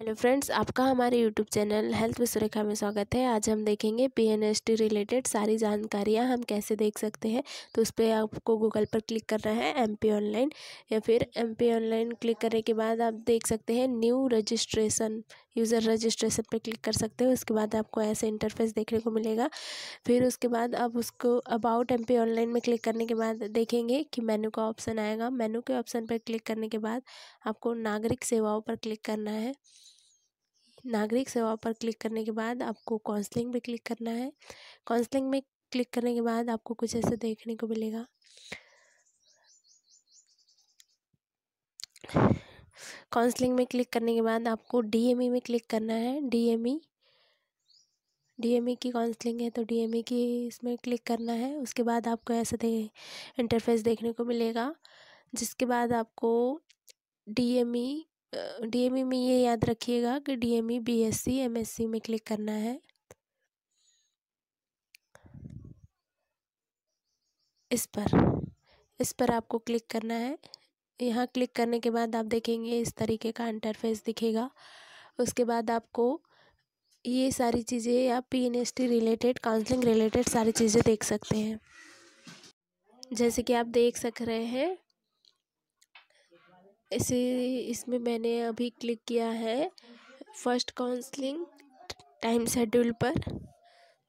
hello friends आपका हमारे YouTube channel health with Surekha में स्वागत है आज हम देखेंगे पीएनएसटी रिलेटेड सारी जानकारियां हम कैसे देख सकते हैं तो उस पर आपको गूगल पर क्लिक करना है एमपी ऑनलाइन या फिर एमपी ऑनलाइन क्लिक करने के बाद आप देख सकते हैं न्यू रजिस्ट्रेशन यूज़र रजिस्ट्रेशन पर क्लिक कर सकते हो उसके बाद आपको ऐसे इंटरफेस देखने को मिलेगा फिर उसके बाद आप उसको अबाउट एम ऑनलाइन में क्लिक करने के बाद देखेंगे कि मेनू का ऑप्शन आएगा मेनू के ऑप्शन पर क्लिक करने के बाद आपको नागरिक सेवाओं पर क्लिक करना है नागरिक सेवा पर क्लिक करने के बाद आपको काउंसलिंग पर क्लिक करना है काउंसलिंग में क्लिक करने के बाद आपको कुछ ऐसे देखने को मिलेगा काउंसलिंग में क्लिक करने के बाद आपको डीएमई में क्लिक करना है डीएमई डीएमई की काउंसलिंग है तो डीएमई की इसमें क्लिक करना है उसके बाद आपको ऐसा दे इंटरफेस देखने को मिलेगा जिसके बाद आपको डीएमई डीएमई e में ये याद रखिएगा कि डीएमई बीएससी एमएससी में क्लिक करना है इस पर इस पर आपको क्लिक करना है यहाँ क्लिक करने के बाद आप देखेंगे इस तरीके का इंटरफेस दिखेगा उसके बाद आपको ये सारी चीज़ें या P N S T related counselling related सारी चीज़ें देख सकते हैं जैसे कि आप देख सक रहे हैं इसे इसमें मैंने अभी क्लिक किया है फर्स्ट काउंसलिंग टाइम शेड्यूल पर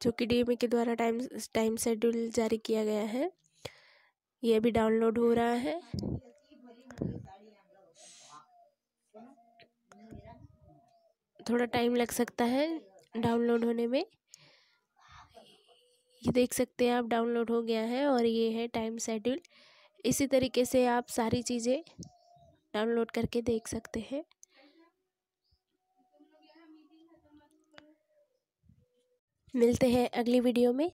जो कि डी के द्वारा टाइम टाइम शेड्यूल जारी किया गया है ये अभी डाउनलोड हो रहा है थोड़ा टाइम लग सकता है डाउनलोड होने में ये देख सकते हैं आप डाउनलोड हो गया है और ये है टाइम शेड्यूल इसी तरीके से आप सारी चीज़ें डाउनलोड करके देख सकते हैं मिलते हैं अगली वीडियो में